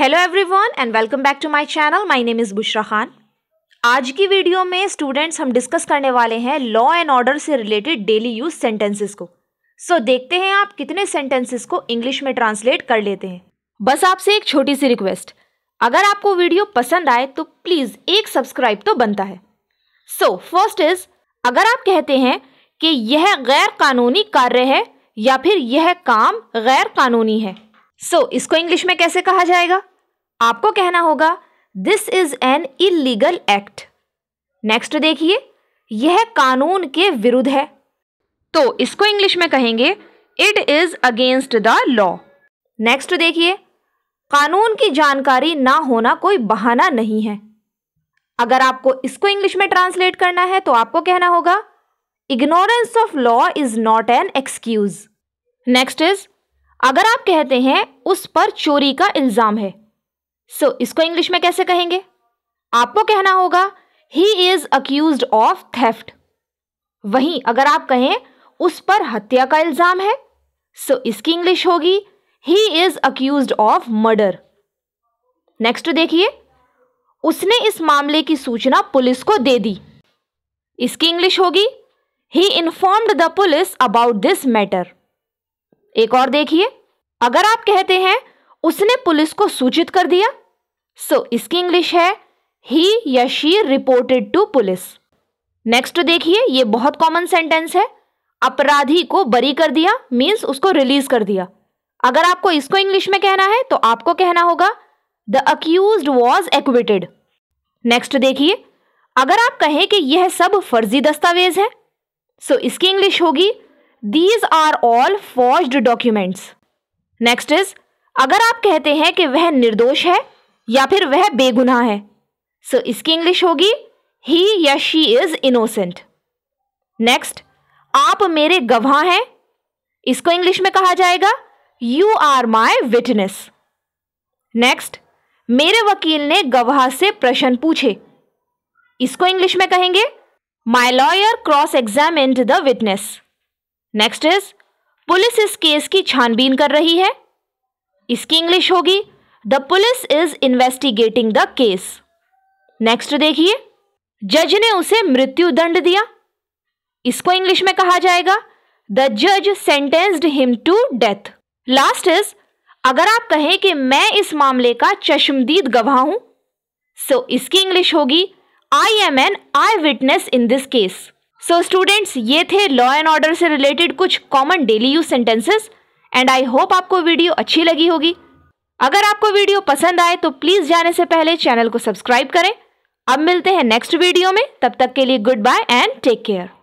hello everyone and welcome back to my channel my name is Bushra Khan आज की video में students हम discuss करने वाले हैं लॉ एंड ऑर्डर से रिलेटेड डेली यूज सेंटेंसेस को सो so, देखते हैं आप कितने सेंटेंसेस को इंग्लिश में ट्रांसलेट कर लेते हैं बस आपसे एक छोटी सी रिक्वेस्ट अगर आपको वीडियो पसंद आए तो प्लीज़ एक सब्सक्राइब तो बनता है सो फर्स्ट इज़ अगर आप कहते हैं कि यह गैर कानूनी कार्य है या फिर यह काम गैर कानूनी है सो so, इसको इंग्लिश में कैसे कहा जाएगा आपको कहना होगा this is an illegal act next देखिए यह कानून के विरुद्ध है तो इसको इंग्लिश में कहेंगे it is against the law next देखिए कानून की जानकारी ना होना कोई बहाना नहीं है अगर आपको इसको इंग्लिश में ट्रांसलेट करना है तो आपको कहना होगा ignorance of law is not an excuse next is अगर आप कहते हैं उस पर चोरी का इल्ज़ाम है सो so, इसको इंग्लिश में कैसे कहेंगे आपको कहना होगा he is accuse of theft वहीं अगर आप कहें उस पर हत्या का इल्ज़ाम है सो so, इसकी इंग्लिश होगी he is accuse of murder next देखिए उसने इस मामले की सूचना पुलिस को दे दी इसकी इंग्लिश होगी he informed the police about this matter एक और देखिए अगर आप कहते हैं उसने पुलिस को सूचित कर दिया सो so, इसकी इंग्लिश है ही या she reported to police next देखिए ये बहुत कॉमन सेंटेंस है अपराधी को बरी कर दिया मीन्स उसको रिलीज कर दिया अगर आपको इसको इंग्लिश में कहना है तो आपको कहना होगा the accuse was acquitted next देखिए अगर आप कहें कि यह सब फर्जी दस्तावेज है सो so इसकी इंग्लिश होगी these are all forged documents next is अगर आप कहते हैं कि वह निर्दोष है या फिर वह बेगुनाह है सो so, इसकी इंग्लिश होगी ही या शी इज इनोसेंट नेक्स्ट आप मेरे गवाह हैं इसको इंग्लिश में कहा जाएगा you are my witness next मेरे वकील ने गवाह से प्रश्न पूछे इसको इंग्लिश में कहेंगे my lawyer cross end the witness next is police इस केस की छानबीन कर रही है इसकी इंग्लिश होगी the police is investigating the case next देखिए जज ने उसे मृत्यु दंड दिया इसको इंग्लिश में कहा जाएगा द जज sentenced him to death last is अगर आप कहें कि मैं इस मामले का चश्मदीद गवाह हूं सो so इसकी इंग्लिश होगी I am an eye witness in this case so so students ये थे लॉ एंड ऑर्डर से रिलेटेड कुछ common daily use sentences and I hope आपको वीडियो अच्छी लगी होगी अगर आपको वीडियो पसंद आए तो प्लीज़ जाने से पहले चैनल को सब्सक्राइब करें अब मिलते हैं नेक्स्ट वीडियो में तब तक के लिए goodbye and take care